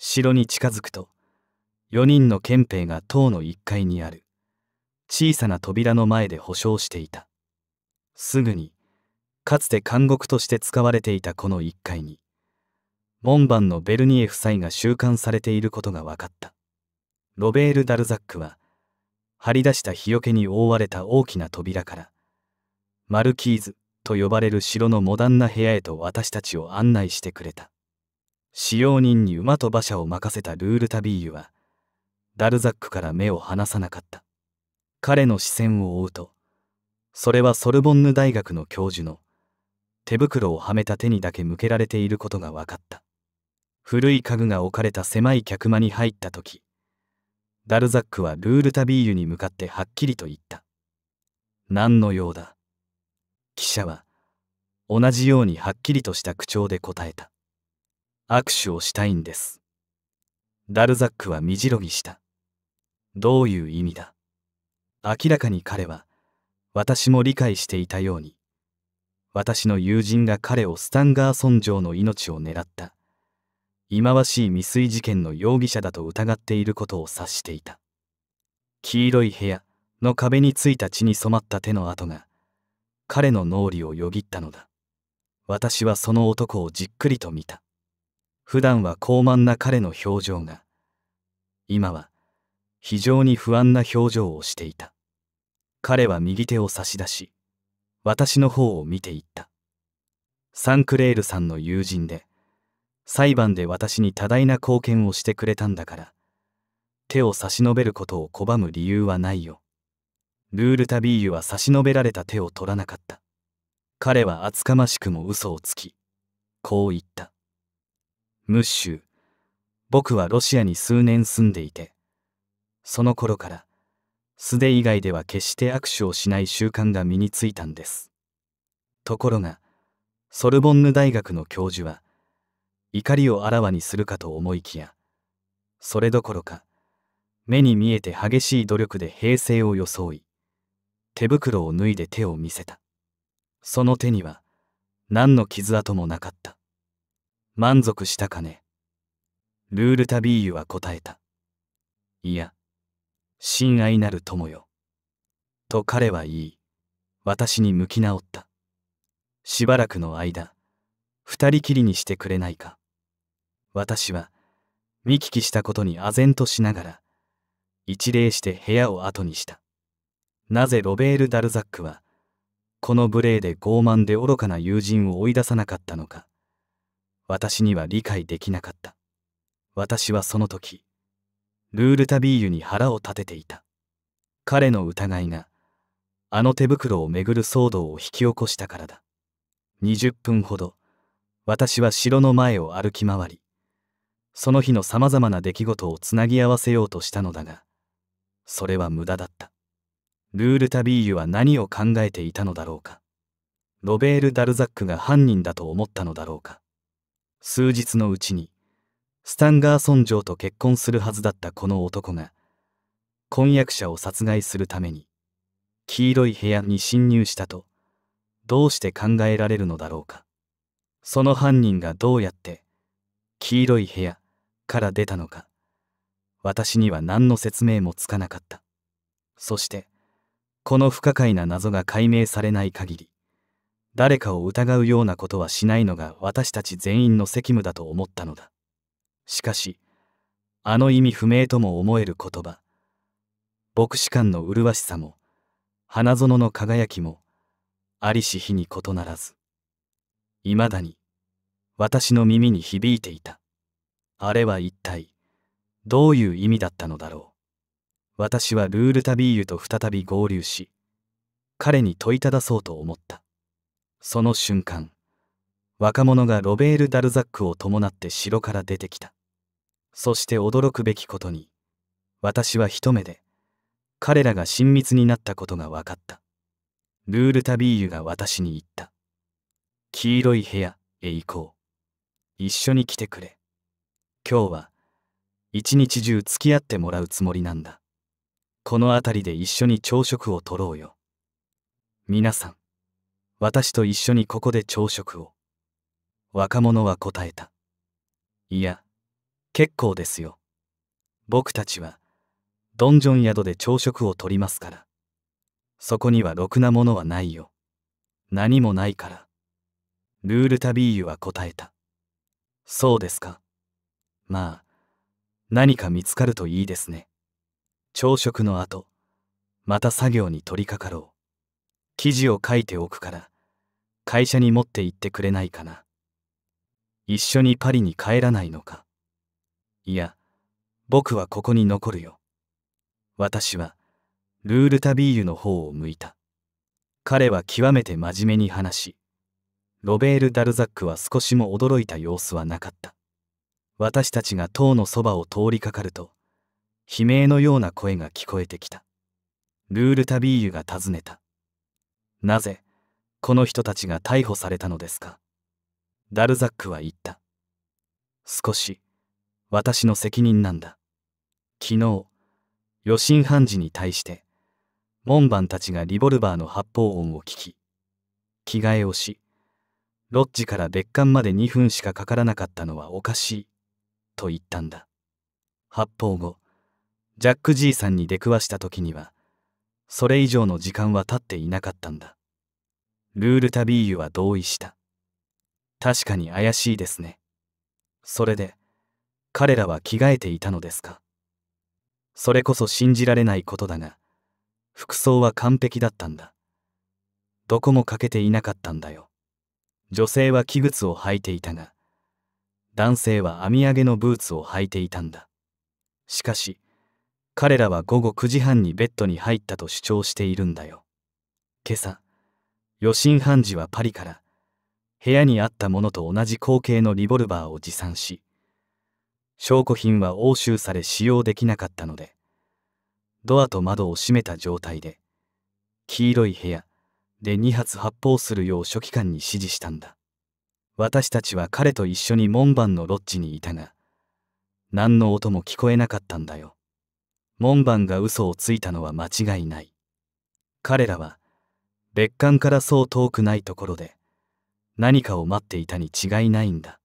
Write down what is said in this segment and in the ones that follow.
城に近づくと4人の憲兵が塔の1階にある小さな扉の前で保証していたすぐにかつて監獄として使われていたこの1階に門番のベルニエ夫妻が収監されていることが分かったロベール・ダルザックは張り出した日よけに覆われた大きな扉からマルキーズと呼ばれる城のモダンな部屋へと私たちを案内してくれた使用人に馬と馬車を任せたルール・タビーユはダルザックから目を離さなかった彼の視線を追うとそれはソルボンヌ大学の教授の手袋をはめた手にだけ向けられていることが分かった古い家具が置かれた狭い客間に入った時ダルザックはルール・タビーユに向かってはっきりと言った何の用だ記者は同じようにはっきりとした口調で答えた握手をしたいんです。ダルザックはみじろぎした。どういう意味だ明らかに彼は、私も理解していたように、私の友人が彼をスタンガーソン城の命を狙った、忌まわしい未遂事件の容疑者だと疑っていることを察していた。黄色い部屋の壁についた血に染まった手の跡が、彼の脳裏をよぎったのだ。私はその男をじっくりと見た。普段は高慢な彼の表情が今は非常に不安な表情をしていた彼は右手を差し出し私の方を見ていったサンクレールさんの友人で裁判で私に多大な貢献をしてくれたんだから手を差し伸べることを拒む理由はないよルール・タビーユは差し伸べられた手を取らなかった彼は厚かましくも嘘をつきこう言ったムッシュ僕はロシアに数年住んでいてその頃から素手以外では決して握手をしない習慣が身についたんですところがソルボンヌ大学の教授は怒りをあらわにするかと思いきやそれどころか目に見えて激しい努力で平静を装い手袋を脱いで手を見せたその手には何の傷跡もなかった満足したかねルールタビーユは答えた。いや、親愛なる友よ。と彼は言い、私に向き直った。しばらくの間、二人きりにしてくれないか。私は、見聞きしたことに唖然としながら、一礼して部屋を後にした。なぜロベール・ダルザックは、この無礼で傲慢で愚かな友人を追い出さなかったのか。私には理解できなかった。私はその時、ルールタビーユに腹を立てていた。彼の疑いが、あの手袋をめぐる騒動を引き起こしたからだ。20分ほど、私は城の前を歩き回り、その日の様々な出来事をつなぎ合わせようとしたのだが、それは無駄だった。ルールタビーユは何を考えていたのだろうか。ロベール・ダルザックが犯人だと思ったのだろうか。数日のうちにスタンガーソン城と結婚するはずだったこの男が婚約者を殺害するために黄色い部屋に侵入したとどうして考えられるのだろうかその犯人がどうやって黄色い部屋から出たのか私には何の説明もつかなかったそしてこの不可解な謎が解明されない限り誰かを疑うようなことはしないのが私たち全員の責務だと思ったのだ。しかし、あの意味不明とも思える言葉、牧師館の麗しさも、花園の輝きも、ありし日に異ならず、いまだに、私の耳に響いていた。あれは一体、どういう意味だったのだろう。私はルールタビーユと再び合流し、彼に問いただそうと思った。その瞬間若者がロベール・ダルザックを伴って城から出てきたそして驚くべきことに私は一目で彼らが親密になったことが分かったルール・タビーユが私に言った黄色い部屋へ行こう一緒に来てくれ今日は一日中付き合ってもらうつもりなんだこの辺りで一緒に朝食をとろうよ皆さん私と一緒にここで朝食を。若者は答えた。いや、結構ですよ。僕たちは、ドンジョン宿で朝食をとりますから。そこにはろくなものはないよ。何もないから。ルールタビーユは答えた。そうですか。まあ、何か見つかるといいですね。朝食の後、また作業に取り掛かろう。記事を書いておくから会社に持って行ってくれないかな一緒にパリに帰らないのかいや僕はここに残るよ私はルール・タビーユの方を向いた彼は極めて真面目に話しロベール・ダルザックは少しも驚いた様子はなかった私たちが塔のそばを通りかかると悲鳴のような声が聞こえてきたルール・タビーユが尋ねたなぜこの人たちが逮捕されたのですかダルザックは言った少し私の責任なんだ昨日余震判事に対して門番たちがリボルバーの発砲音を聞き着替えをしロッジから別館まで2分しかかからなかったのはおかしいと言ったんだ発砲後ジャックーさんに出くわした時にはそれ以上の時間は経っていなかったんだ。ルールタビーユは同意した。確かに怪しいですね。それで、彼らは着替えていたのですか。それこそ信じられないことだが、服装は完璧だったんだ。どこも欠けていなかったんだよ。女性は器靴を履いていたが、男性は編み上げのブーツを履いていたんだ。しかし、彼らは午後9時半にベッドに入ったと主張しているんだよ。今朝、余震判事はパリから、部屋にあったものと同じ口径のリボルバーを持参し、証拠品は押収され使用できなかったので、ドアと窓を閉めた状態で、黄色い部屋で2発発砲するよう書記官に指示したんだ。私たちは彼と一緒に門番のロッジにいたが、何の音も聞こえなかったんだよ。門番が嘘をついたのは間違いない。彼らは別館からそう遠くないところで何かを待っていたに違いないんだ。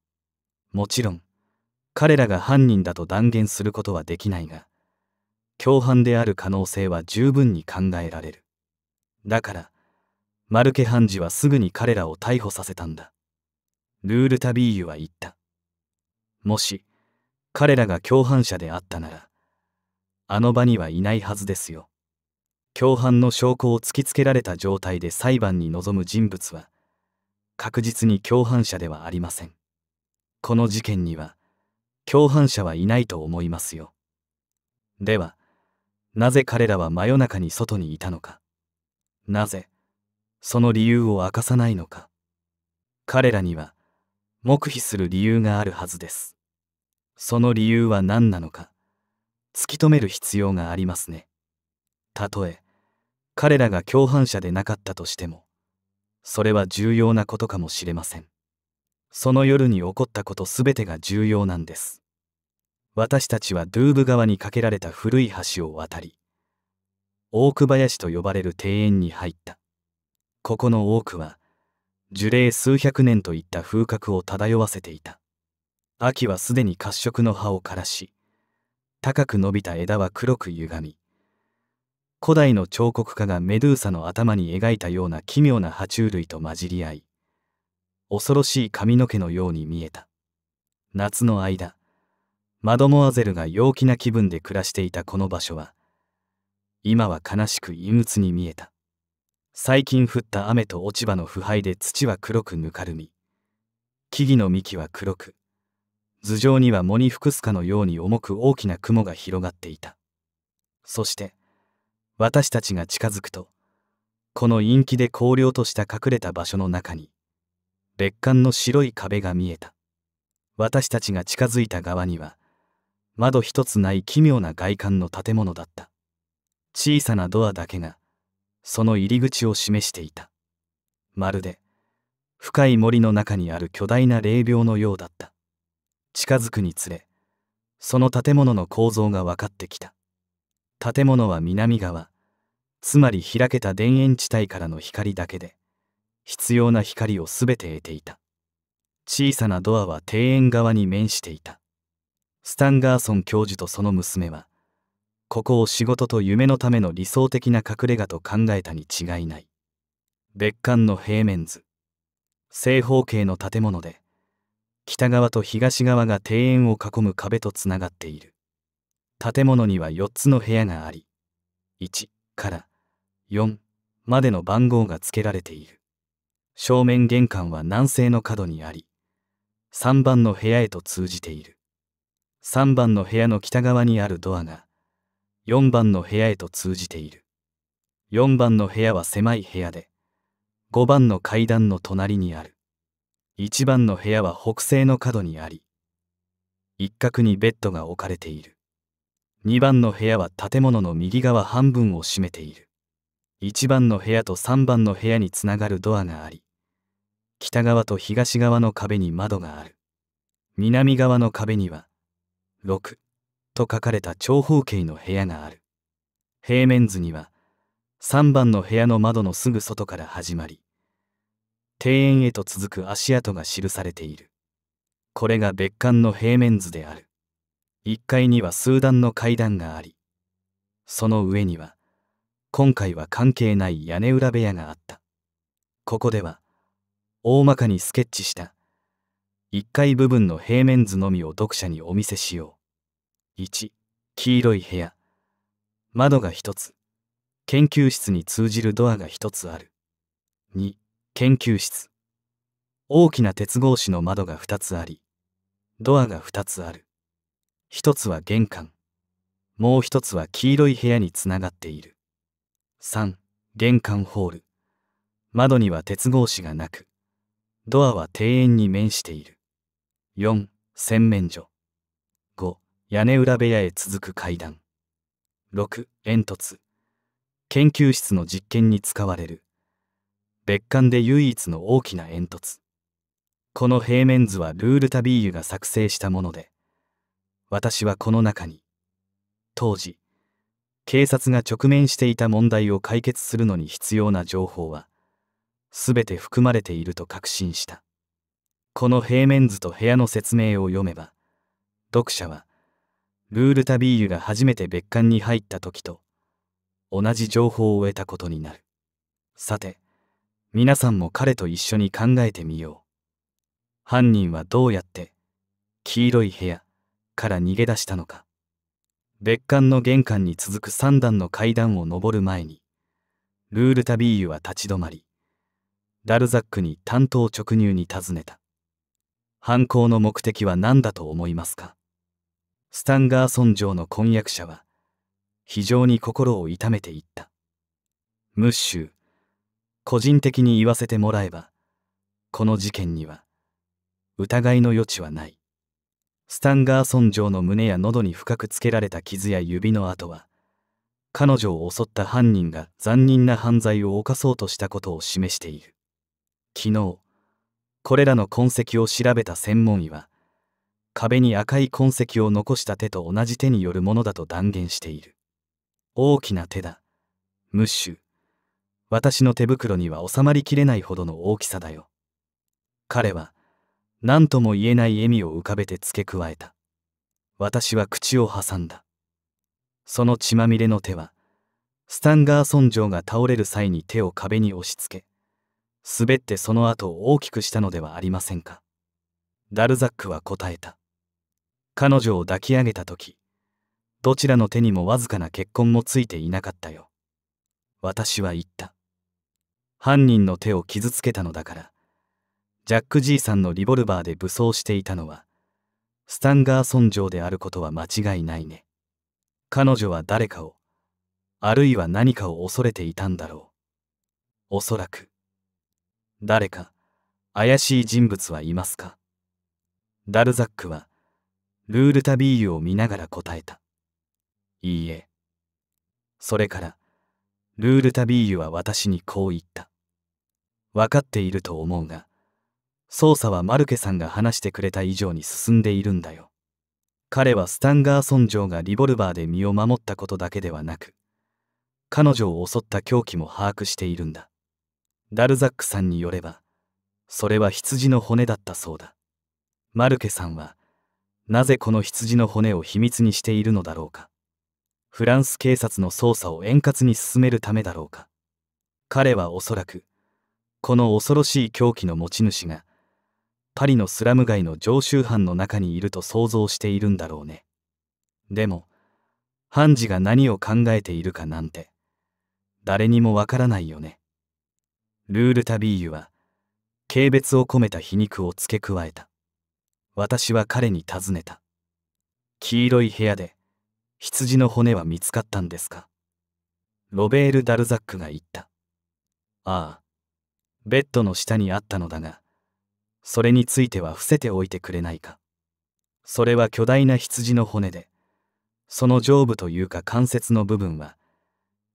もちろん彼らが犯人だと断言することはできないが共犯である可能性は十分に考えられる。だからマルケ判事はすぐに彼らを逮捕させたんだ。ルール・タビーユは言った。もし彼らが共犯者であったならあの場にはいないはずですよ共犯の証拠を突きつけられた状態で裁判に臨む人物は確実に共犯者ではありませんこの事件には共犯者はいないと思いますよではなぜ彼らは真夜中に外にいたのかなぜその理由を明かさないのか彼らには黙秘する理由があるはずですその理由は何なのか突き止める必要がありますね。たとえ彼らが共犯者でなかったとしてもそれは重要なことかもしれません。その夜に起こったことすべてが重要なんです。私たちはドゥーブ川に架けられた古い橋を渡り、大久林と呼ばれる庭園に入った。ここの多くは、樹齢数百年といった風格を漂わせていた。秋はすでに褐色の葉を枯らし、高く伸びた枝は黒く歪み古代の彫刻家がメドゥーサの頭に描いたような奇妙な爬虫類と混じり合い恐ろしい髪の毛のように見えた夏の間マドモアゼルが陽気な気分で暮らしていたこの場所は今は悲しく陰鬱に見えた最近降った雨と落ち葉の腐敗で土は黒くぬかるみ木々の幹は黒く頭上には藻にくすかのように重く大きな雲が広がっていたそして私たちが近づくとこの陰気で荒涼とした隠れた場所の中に別館の白い壁が見えた私たちが近づいた側には窓一つない奇妙な外観の建物だった小さなドアだけがその入り口を示していたまるで深い森の中にある巨大な霊廟のようだった近づくにつれその建物の構造が分かってきた建物は南側つまり開けた田園地帯からの光だけで必要な光を全て得ていた小さなドアは庭園側に面していたスタンガーソン教授とその娘はここを仕事と夢のための理想的な隠れ家と考えたに違いない別館の平面図正方形の建物で北側と東側が庭園を囲む壁とつながっている建物には4つの部屋があり1から4までの番号が付けられている正面玄関は南西の角にあり3番の部屋へと通じている3番の部屋の北側にあるドアが4番の部屋へと通じている4番の部屋は狭い部屋で5番の階段の隣にある一番の部屋は北西の角にあり一角にベッドが置かれている2番の部屋は建物の右側半分を占めている1番の部屋と3番の部屋につながるドアがあり北側と東側の壁に窓がある南側の壁には6と書かれた長方形の部屋がある平面図には3番の部屋の窓のすぐ外から始まり庭園へと続く足跡が記されているこれが別館の平面図である1階には数段の階段がありその上には今回は関係ない屋根裏部屋があったここでは大まかにスケッチした1階部分の平面図のみを読者にお見せしよう1黄色い部屋窓が1つ研究室に通じるドアが1つある2研究室大きな鉄格子の窓が2つありドアが2つある1つは玄関もう1つは黄色い部屋につながっている3玄関ホール窓には鉄格子がなくドアは庭園に面している4洗面所5屋根裏部屋へ続く階段6煙突研究室の実験に使われる別館で唯一の大きな煙突この平面図はルール・タビーユが作成したもので私はこの中に当時警察が直面していた問題を解決するのに必要な情報は全て含まれていると確信したこの平面図と部屋の説明を読めば読者はルール・タビーユが初めて別館に入った時と同じ情報を得たことになるさて皆さんも彼と一緒に考えてみよう。犯人はどうやって黄色い部屋から逃げ出したのか。別館の玄関に続く3段の階段を上る前に、ルールタビーユは立ち止まり、ダルザックに担当直入に尋ねた。犯行の目的は何だと思いますかスタンガーソン城の婚約者は、非常に心を痛めていった。ムッシュ、個人的に言わせてもらえばこの事件には疑いの余地はないスタンガーソン城の胸や喉に深くつけられた傷や指の跡は彼女を襲った犯人が残忍な犯罪を犯そうとしたことを示している昨日これらの痕跡を調べた専門医は壁に赤い痕跡を残した手と同じ手によるものだと断言している大きな手だムッシュ私の手袋には収まりきれないほどの大きさだよ。彼は、何とも言えない笑みを浮かべて付け加えた。私は口を挟んだ。その血まみれの手は、スタンガーソン城が倒れる際に手を壁に押し付け、滑ってその後大きくしたのではありませんか。ダルザックは答えた。彼女を抱き上げた時、どちらの手にもわずかな血痕もついていなかったよ。私は言った。犯人の手を傷つけたのだからジャック・ジーさんのリボルバーで武装していたのはスタンガーソン城であることは間違いないね彼女は誰かをあるいは何かを恐れていたんだろうおそらく誰か怪しい人物はいますかダルザックはルールタビーユを見ながら答えたいいえそれからルールタビーユは私にこう言った分かっていると思うが捜査はマルケさんが話してくれた以上に進んでいるんだよ彼はスタンガーソン城がリボルバーで身を守ったことだけではなく彼女を襲った凶器も把握しているんだダルザックさんによればそれは羊の骨だったそうだマルケさんはなぜこの羊の骨を秘密にしているのだろうかフランス警察の捜査を円滑に進めるためだろうか彼はおそらくこの恐ろしい狂気の持ち主がパリのスラム街の常習犯の中にいると想像しているんだろうねでも判事が何を考えているかなんて誰にもわからないよねルール・タビーユは軽蔑を込めた皮肉を付け加えた私は彼に尋ねた黄色い部屋で羊の骨は見つかったんですかロベール・ダルザックが言ったああベッドの下にあったのだがそれについては伏せておいてくれないかそれは巨大な羊の骨でその上部というか関節の部分は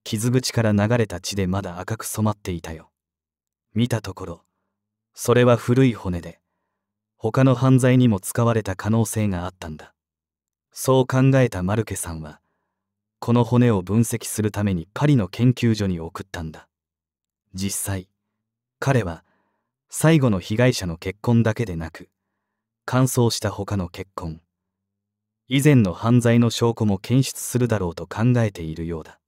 傷口から流れた血でまだ赤く染まっていたよ見たところそれは古い骨で他の犯罪にも使われた可能性があったんだそう考えたマルケさんはこの骨を分析するためにパリの研究所に送ったんだ実際彼は最後の被害者の結婚だけでなく乾燥した他の結婚以前の犯罪の証拠も検出するだろうと考えているようだ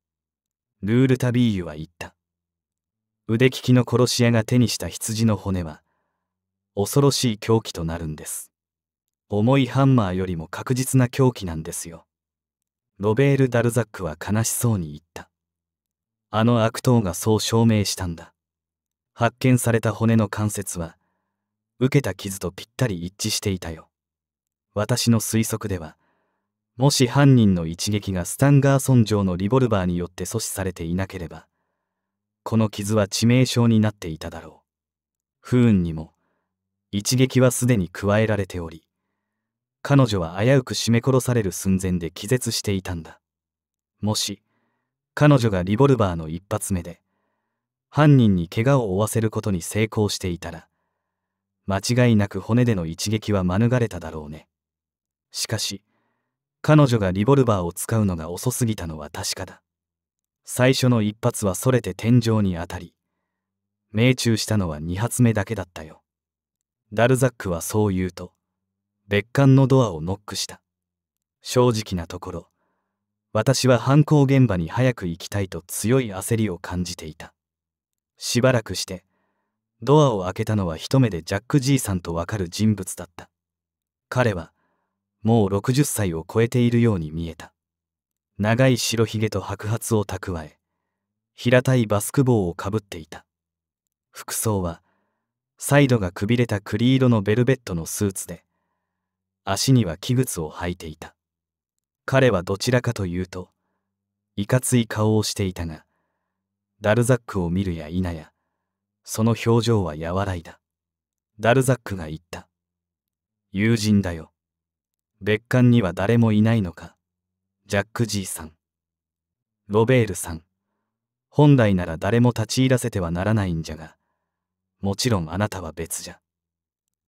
ルール・タビーユは言った腕利きの殺し屋が手にした羊の骨は恐ろしい凶器となるんです重いハンマーよりも確実な凶器なんですよロベール・ダルザックは悲しそうに言ったあの悪党がそう証明したんだ発見された骨の関節は受けた傷とぴったり一致していたよ私の推測ではもし犯人の一撃がスタンガーソン城のリボルバーによって阻止されていなければこの傷は致命傷になっていただろう不運にも一撃はすでに加えられており彼女は危うく絞め殺される寸前で気絶していたんだもし彼女がリボルバーの一発目で犯人に怪我を負わせることに成功していたら間違いなく骨での一撃は免れただろうねしかし彼女がリボルバーを使うのが遅すぎたのは確かだ最初の一発はそれて天井に当たり命中したのは二発目だけだったよダルザックはそう言うと別館のドアをノックした正直なところ私は犯行現場に早く行きたいと強い焦りを感じていたしばらくしてドアを開けたのは一目でジャック・ジーさんとわかる人物だった彼はもう60歳を超えているように見えた長い白ひげと白髪を蓄え平たいバスク帽をかぶっていた服装はサイドがくびれた栗色のベルベットのスーツで足には器靴を履いていた彼はどちらかというといかつい顔をしていたがダルザックを見るや否やその表情は和らいだダルザックが言った友人だよ別館には誰もいないのかジャック・ジーさんロベールさん本来なら誰も立ち入らせてはならないんじゃがもちろんあなたは別じゃ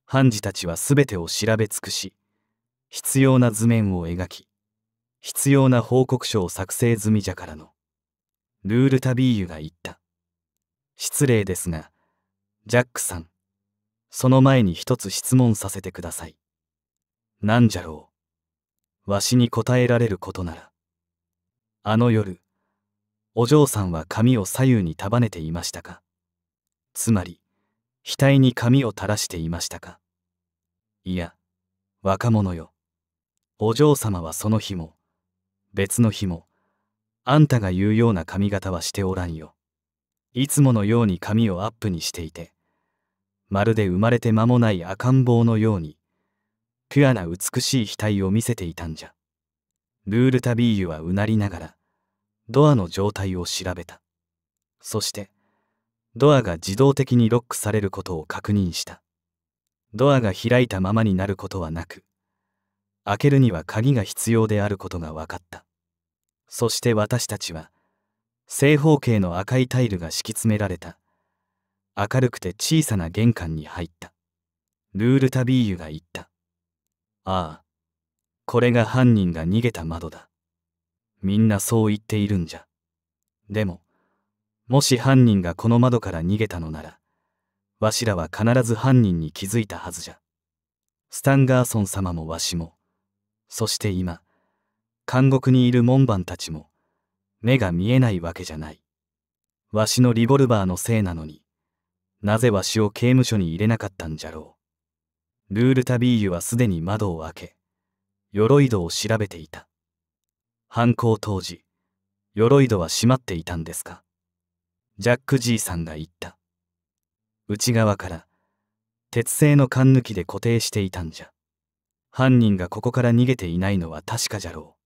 判事たちは全てを調べ尽くし必要な図面を描き必要な報告書を作成済みじゃからのルール・タビーユが言った。失礼ですが、ジャックさん、その前に一つ質問させてください。なんじゃろう。わしに答えられることなら。あの夜、お嬢さんは髪を左右に束ねていましたかつまり、額に髪を垂らしていましたかいや、若者よ。お嬢様はその日も、別の日も、あんたが言うような髪型はしておらんよ。いつものように髪をアップにしていて、まるで生まれて間もない赤ん坊のように、ピュアな美しい額を見せていたんじゃ。ルールタビーユはうなりながら、ドアの状態を調べた。そして、ドアが自動的にロックされることを確認した。ドアが開いたままになることはなく、開けるには鍵が必要であることが分かった。そして私たちは正方形の赤いタイルが敷き詰められた明るくて小さな玄関に入ったルール・タビーユが言ったああこれが犯人が逃げた窓だみんなそう言っているんじゃでももし犯人がこの窓から逃げたのならわしらは必ず犯人に気づいたはずじゃスタンガーソン様もわしもそして今監獄にいる門番たちも目が見えないわけじゃない。わしのリボルバーのせいなのになぜわしを刑務所に入れなかったんじゃろう。ルールタビーユはすでに窓を開け鎧戸を調べていた。犯行当時鎧戸は閉まっていたんですかジャックジーさんが言った。内側から鉄製の缶抜きで固定していたんじゃ。犯人がここから逃げていないのは確かじゃろう。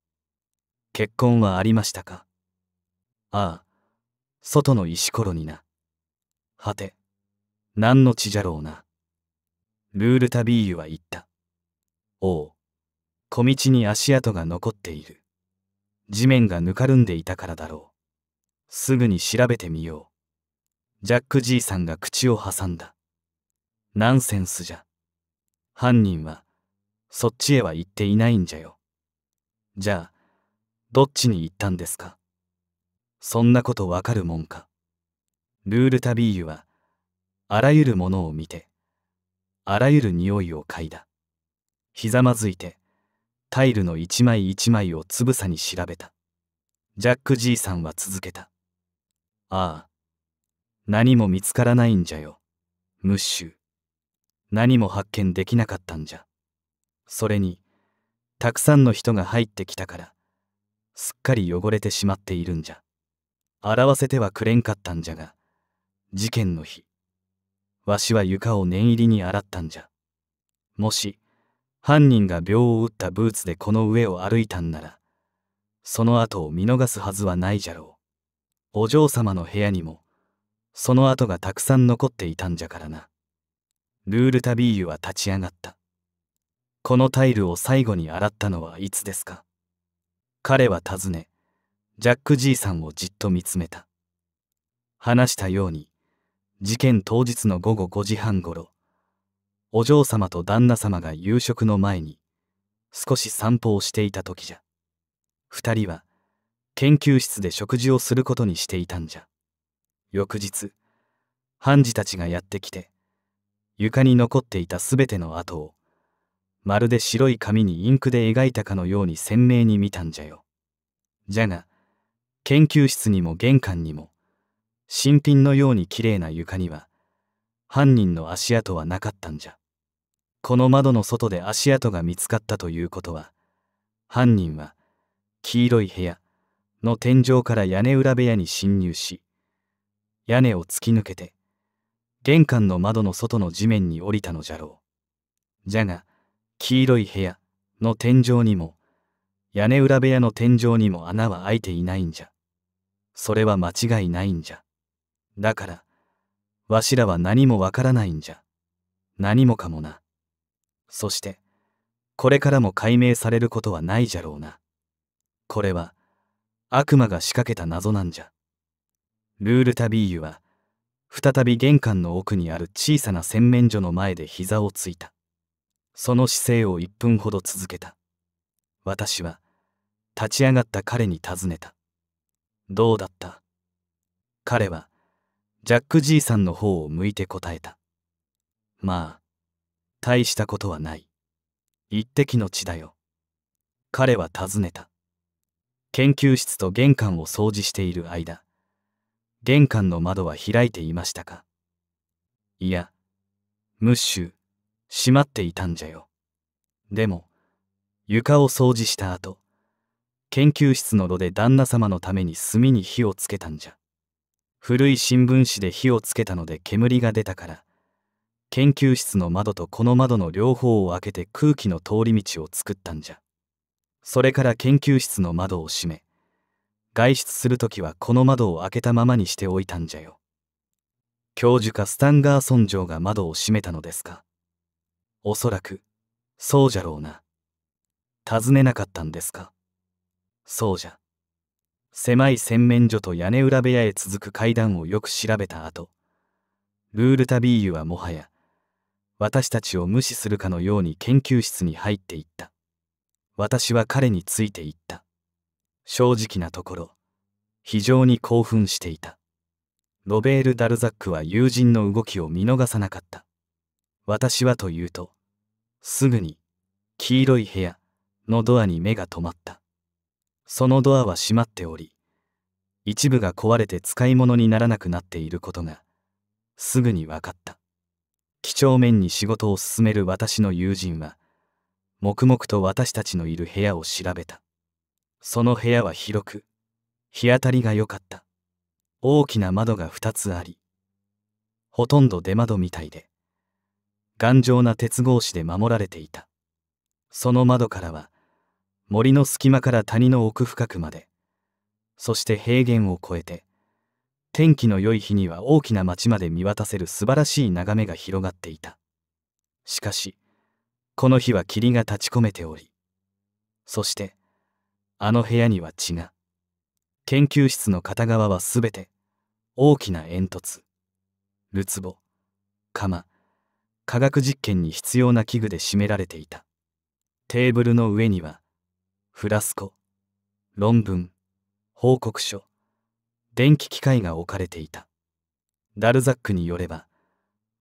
結婚はありましたかああ、外の石ころにな。はて、何の血じゃろうな。ルールタビーユは言った。おお、小道に足跡が残っている。地面がぬかるんでいたからだろう。すぐに調べてみよう。ジャックじいさんが口を挟んだ。ナンセンスじゃ。犯人は、そっちへは行っていないんじゃよ。じゃあ、どっちに行ったんですかそんなことわかるもんか。ルールタビーユは、あらゆるものを見て、あらゆる匂いを嗅いだ。ひざまずいて、タイルの一枚一枚をつぶさに調べた。ジャックーさんは続けた。ああ。何も見つからないんじゃよ。ムッシュ。何も発見できなかったんじゃ。それに、たくさんの人が入ってきたから、すっかり汚れてしまっているんじゃ洗わせてはくれんかったんじゃが事件の日わしは床を念入りに洗ったんじゃもし犯人が病を打ったブーツでこの上を歩いたんならその後を見逃すはずはないじゃろうお嬢様の部屋にもその跡がたくさん残っていたんじゃからなルールタビーユは立ち上がったこのタイルを最後に洗ったのはいつですか彼は尋ねジャック・じいさんをじっと見つめた話したように事件当日の午後5時半ごろお嬢様と旦那様が夕食の前に少し散歩をしていた時じゃ2人は研究室で食事をすることにしていたんじゃ翌日判事たちがやってきて床に残っていた全ての跡をまるで白い紙にインクで描いたかのように鮮明に見たんじゃよ。じゃが、研究室にも玄関にも、新品のようにきれいな床には、犯人の足跡はなかったんじゃ。この窓の外で足跡が見つかったということは、犯人は、黄色い部屋の天井から屋根裏部屋に侵入し、屋根を突き抜けて、玄関の窓の外の地面に降りたのじゃろう。じゃが、黄色い部屋の天井にも屋根裏部屋の天井にも穴は開いていないんじゃ。それは間違いないんじゃ。だから、わしらは何もわからないんじゃ。何もかもな。そして、これからも解明されることはないじゃろうな。これは、悪魔が仕掛けた謎なんじゃ。ルールタビーユは、再び玄関の奥にある小さな洗面所の前で膝をついた。その姿勢を1分ほど続けた私は立ち上がった彼に尋ねたどうだった彼はジャックじいさんの方を向いて答えたまあ大したことはない一滴の血だよ彼は尋ねた研究室と玄関を掃除している間玄関の窓は開いていましたかいやムッシュ閉まっていたんじゃよ。でも、床を掃除した後、研究室の炉で旦那様のために炭に火をつけたんじゃ。古い新聞紙で火をつけたので煙が出たから、研究室の窓とこの窓の両方を開けて空気の通り道を作ったんじゃ。それから研究室の窓を閉め、外出するときはこの窓を開けたままにしておいたんじゃよ。教授かスタンガーソン城が窓を閉めたのですか。おそらく、そうじゃろうな。尋ねなかったんですか。そうじゃ。狭い洗面所と屋根裏部屋へ続く階段をよく調べた後、ルールタビーユはもはや、私たちを無視するかのように研究室に入っていった。私は彼についていった。正直なところ、非常に興奮していた。ロベール・ダルザックは友人の動きを見逃さなかった。私はというと、すぐに、黄色い部屋のドアに目が止まった。そのドアは閉まっており、一部が壊れて使い物にならなくなっていることが、すぐに分かった。几帳面に仕事を進める私の友人は、黙々と私たちのいる部屋を調べた。その部屋は広く、日当たりが良かった。大きな窓が2つあり、ほとんど出窓みたいで、頑丈な鉄格子で守られていたその窓からは森の隙間から谷の奥深くまでそして平原を越えて天気の良い日には大きな町まで見渡せる素晴らしい眺めが広がっていたしかしこの日は霧が立ち込めておりそしてあの部屋には血が研究室の片側は全て大きな煙突るつぼ釜科学実験に必要な器具で占められていたテーブルの上にはフラスコ論文報告書電気機械が置かれていたダルザックによれば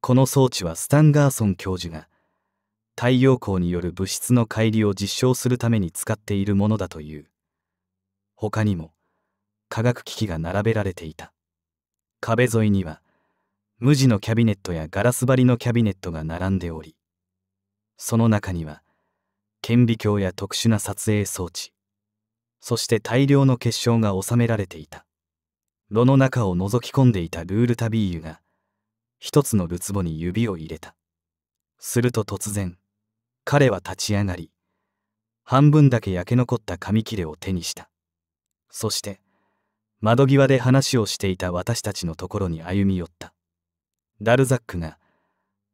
この装置はスタンガーソン教授が太陽光による物質の乖離を実証するために使っているものだという他にも科学機器が並べられていた壁沿いには無地のキャビネットやガラス張りのキャビネットが並んでおりその中には顕微鏡や特殊な撮影装置そして大量の結晶が収められていた炉の中を覗き込んでいたルールタビーユが一つのるつぼに指を入れたすると突然彼は立ち上がり半分だけ焼け残った紙切れを手にしたそして窓際で話をしていた私たちのところに歩み寄ったダルザックが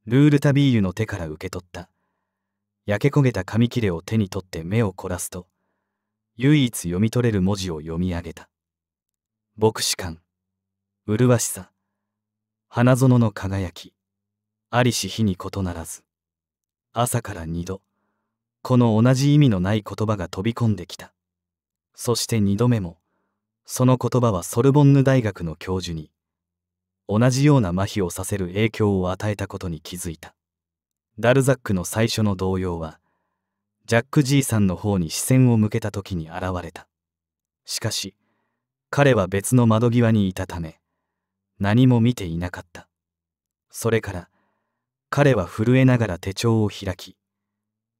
ルール・タビーユの手から受け取った焼け焦げた紙切れを手に取って目を凝らすと唯一読み取れる文字を読み上げた牧師館麗しさ花園の輝きありし日に異ならず朝から二度この同じ意味のない言葉が飛び込んできたそして二度目もその言葉はソルボンヌ大学の教授に同じような麻痺をさせる影響を与えたことに気づいたダルザックの最初の動揺はジャック・ジーさんの方に視線を向けた時に現れたしかし彼は別の窓際にいたため何も見ていなかったそれから彼は震えながら手帳を開き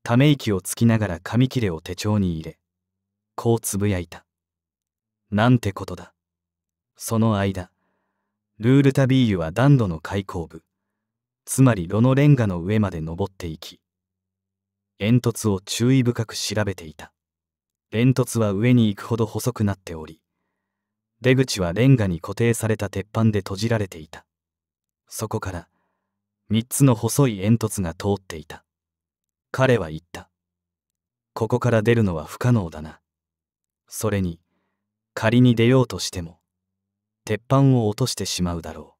ため息をつきながら紙切れを手帳に入れこうつぶやいた「なんてことだ」その間ルールタビーユは暖炉の開口部つまり炉のレンガの上まで登っていき煙突を注意深く調べていた煙突は上に行くほど細くなっており出口はレンガに固定された鉄板で閉じられていたそこから3つの細い煙突が通っていた彼は言ったここから出るのは不可能だなそれに仮に出ようとしても鉄板を落としてしまうだろ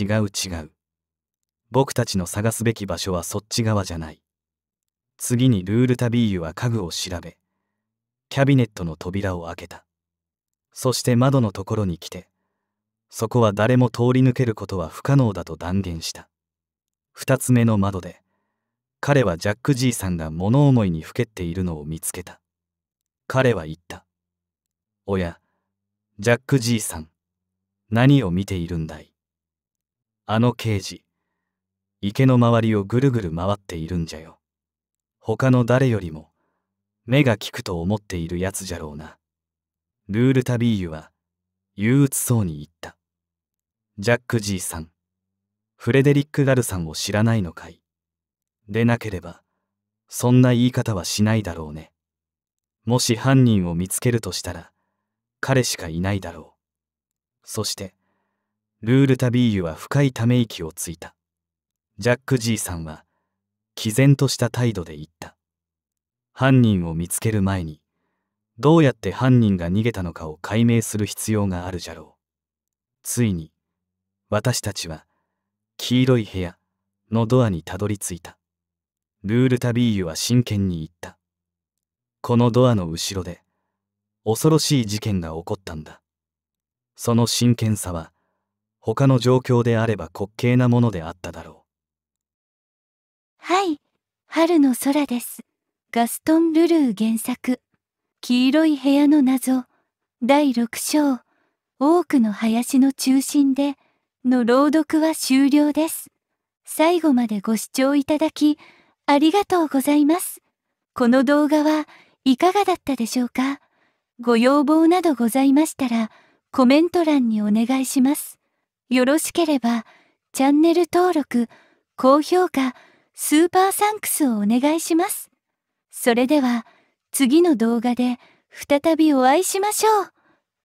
う。違う違う。僕たちの探すべき場所はそっち側じゃない。次にルールタビーユは家具を調べ、キャビネットの扉を開けた。そして窓のところに来て、そこは誰も通り抜けることは不可能だと断言した。二つ目の窓で、彼はジャック・じいさんが物思いにふけっているのを見つけた。彼は言った。おや、ジャック・じいさん。何を見ているんだいあの刑事池の周りをぐるぐる回っているんじゃよ他の誰よりも目が利くと思っているやつじゃろうなルールタビーユは憂鬱そうに言ったジャック・ジーさんフレデリック・ガルさんを知らないのかいでなければそんな言い方はしないだろうねもし犯人を見つけるとしたら彼しかいないだろうそして、ルール・タビーユは深いため息をついた。ジャック・ーさんは、毅然とした態度で言った。犯人を見つける前に、どうやって犯人が逃げたのかを解明する必要があるじゃろう。ついに、私たちは、黄色い部屋のドアにたどり着いた。ルール・タビーユは真剣に言った。このドアの後ろで、恐ろしい事件が起こったんだ。その真剣さは他の状況であれば滑稽なものであっただろうはい春の空ですガストン・ルルー原作「黄色い部屋の謎」第6章「多くの林の中心で」の朗読は終了です最後までご視聴いただきありがとうございますこの動画はいかがだったでしょうかご要望などございましたら「コメント欄にお願いします。よろしければ、チャンネル登録、高評価、スーパーサンクスをお願いします。それでは、次の動画で再びお会いしましょう。